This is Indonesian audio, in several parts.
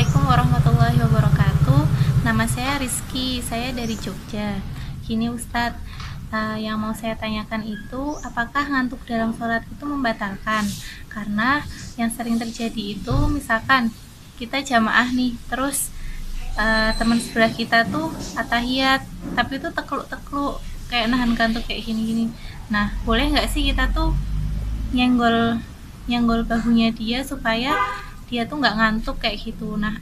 Assalamualaikum warahmatullahi wabarakatuh. Nama saya Rizky, saya dari Jogja. Gini Ustadz, uh, yang mau saya tanyakan itu apakah ngantuk dalam sholat itu membatalkan? Karena yang sering terjadi itu misalkan kita jamaah nih, terus uh, teman sebelah kita tuh atahiyat, tapi itu tekluk-tekluk kayak nahan kantuk kayak gini-gini. Nah, boleh nggak sih kita tuh nyenggol nyenggol bahunya dia supaya dia tuh nggak ngantuk kayak gitu nah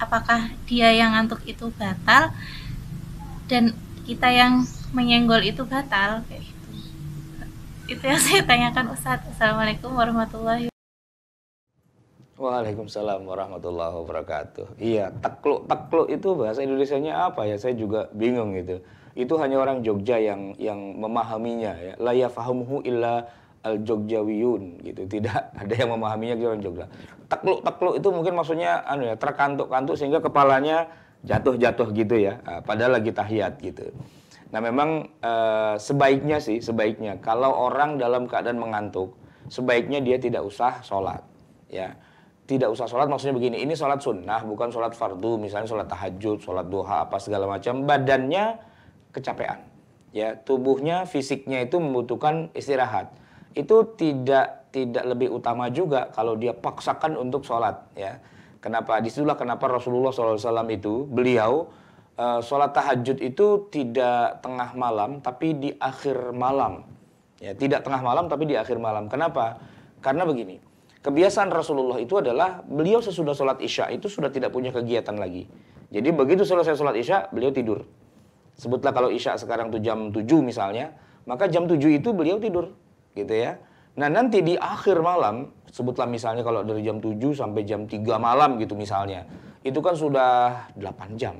apakah dia yang ngantuk itu batal dan kita yang menyenggol itu batal kayak gitu itu yang saya tanyakan Ustadz Assalamualaikum warahmatullahi Waalaikumsalam warahmatullahi wabarakatuh. Iya, tekluk, tekluk itu bahasa Indonesia-nya apa ya? Saya juga bingung gitu. Itu hanya orang Jogja yang yang memahaminya ya. La yafahumhu illa al Jogjawiyun gitu tidak ada yang memahaminya gitu orang Jogja takluk takluk itu mungkin maksudnya anu ya terkantuk kantuk sehingga kepalanya jatuh jatuh gitu ya ah, padahal lagi tahiyat gitu nah memang e, sebaiknya sih sebaiknya kalau orang dalam keadaan mengantuk sebaiknya dia tidak usah sholat ya tidak usah sholat maksudnya begini ini sholat sunnah bukan sholat fardu misalnya sholat tahajud sholat duha apa segala macam badannya kecapean ya tubuhnya fisiknya itu membutuhkan istirahat itu tidak tidak lebih utama juga kalau dia paksakan untuk sholat ya kenapa disitulah kenapa Rasulullah SAW itu beliau uh, sholat tahajud itu tidak tengah malam tapi di akhir malam ya tidak tengah malam tapi di akhir malam kenapa karena begini kebiasaan Rasulullah itu adalah beliau sesudah sholat isya itu sudah tidak punya kegiatan lagi jadi begitu selesai sholat isya beliau tidur sebutlah kalau isya sekarang tuh jam 7 misalnya maka jam 7 itu beliau tidur gitu ya. Nah, nanti di akhir malam, sebutlah misalnya kalau dari jam 7 sampai jam 3 malam gitu misalnya. Itu kan sudah 8 jam.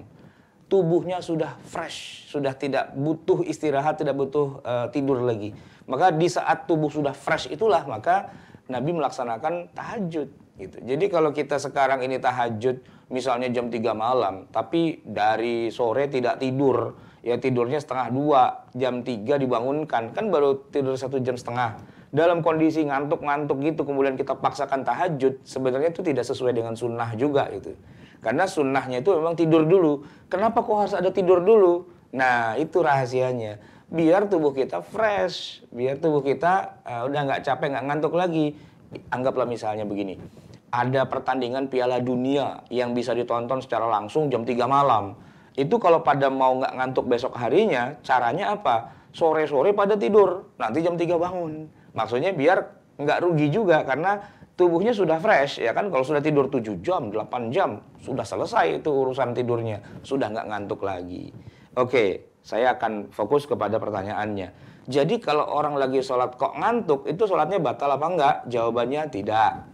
Tubuhnya sudah fresh, sudah tidak butuh istirahat, tidak butuh uh, tidur lagi. Maka di saat tubuh sudah fresh itulah maka Nabi melaksanakan tahajud gitu. Jadi kalau kita sekarang ini tahajud misalnya jam 3 malam, tapi dari sore tidak tidur, ya tidurnya setengah dua, jam tiga dibangunkan, kan baru tidur satu jam setengah. Dalam kondisi ngantuk-ngantuk gitu, kemudian kita paksakan tahajud, sebenarnya itu tidak sesuai dengan sunnah juga gitu Karena sunnahnya itu memang tidur dulu. Kenapa kok harus ada tidur dulu? Nah, itu rahasianya. Biar tubuh kita fresh, biar tubuh kita uh, udah nggak capek, nggak ngantuk lagi. Anggaplah misalnya begini, ada pertandingan Piala Dunia yang bisa ditonton secara langsung jam 3 malam itu kalau pada mau nggak ngantuk besok harinya, caranya apa? Sore-sore pada tidur, nanti jam 3 bangun. Maksudnya biar nggak rugi juga karena tubuhnya sudah fresh ya kan kalau sudah tidur 7 jam 8 jam sudah selesai itu urusan tidurnya sudah nggak ngantuk lagi oke saya akan fokus kepada pertanyaannya jadi kalau orang lagi sholat kok ngantuk itu sholatnya batal apa enggak jawabannya tidak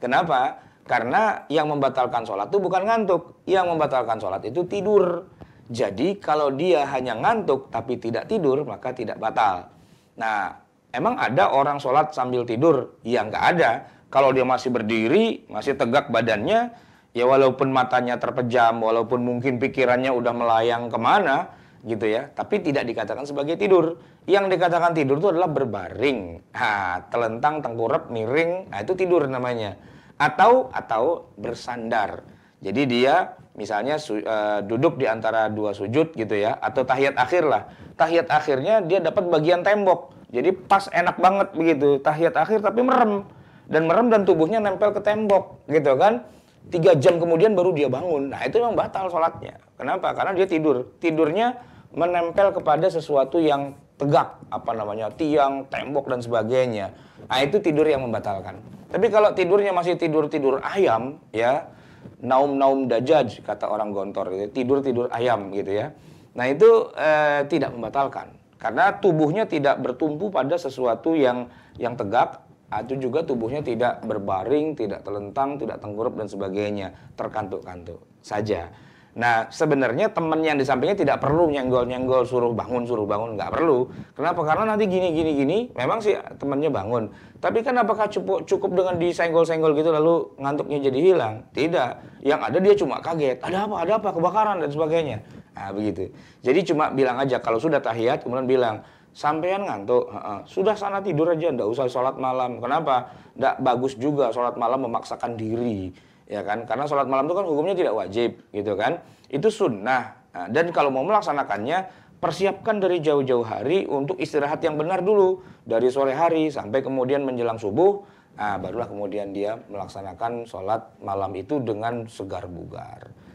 kenapa karena yang membatalkan sholat itu bukan ngantuk, yang membatalkan sholat itu tidur. Jadi kalau dia hanya ngantuk tapi tidak tidur maka tidak batal. Nah, emang ada orang sholat sambil tidur? Ya nggak ada. Kalau dia masih berdiri, masih tegak badannya, ya walaupun matanya terpejam, walaupun mungkin pikirannya udah melayang kemana, gitu ya. Tapi tidak dikatakan sebagai tidur. Yang dikatakan tidur itu adalah berbaring. Ha, nah, telentang, tengkurap, miring, nah itu tidur namanya atau atau bersandar. Jadi dia misalnya su, uh, duduk di antara dua sujud gitu ya atau tahiyat akhir lah. Tahiyat akhirnya dia dapat bagian tembok. Jadi pas enak banget begitu tahiyat akhir tapi merem dan merem dan tubuhnya nempel ke tembok gitu kan. Tiga jam kemudian baru dia bangun. Nah itu memang batal sholatnya. Kenapa? Karena dia tidur. Tidurnya menempel kepada sesuatu yang tegak apa namanya tiang, tembok dan sebagainya. Nah itu tidur yang membatalkan. Tapi kalau tidurnya masih tidur-tidur ayam, ya, naum-naum dajaj, kata orang gontor, gitu, tidur-tidur ayam gitu ya. Nah itu eh, tidak membatalkan. Karena tubuhnya tidak bertumpu pada sesuatu yang yang tegak, atau juga tubuhnya tidak berbaring, tidak telentang, tidak tengkurup dan sebagainya, terkantuk-kantuk saja. Nah, sebenarnya temen yang di sampingnya tidak perlu nyenggol-nyenggol, suruh bangun, suruh bangun, nggak perlu. Kenapa? Karena nanti gini, gini, gini, memang sih temennya bangun. Tapi kan apakah cukup, cukup dengan disenggol-senggol gitu lalu ngantuknya jadi hilang? Tidak. Yang ada dia cuma kaget, ada apa, ada apa, kebakaran dan sebagainya. Nah, begitu. Jadi cuma bilang aja, kalau sudah tahiyat, kemudian bilang, sampean ngantuk, uh, sudah sana tidur aja, ndak usah sholat malam. Kenapa? Ndak bagus juga sholat malam memaksakan diri ya kan? Karena sholat malam itu kan hukumnya tidak wajib, gitu kan? Itu sunnah. Nah, dan kalau mau melaksanakannya, persiapkan dari jauh-jauh hari untuk istirahat yang benar dulu dari sore hari sampai kemudian menjelang subuh. Nah, barulah kemudian dia melaksanakan sholat malam itu dengan segar bugar.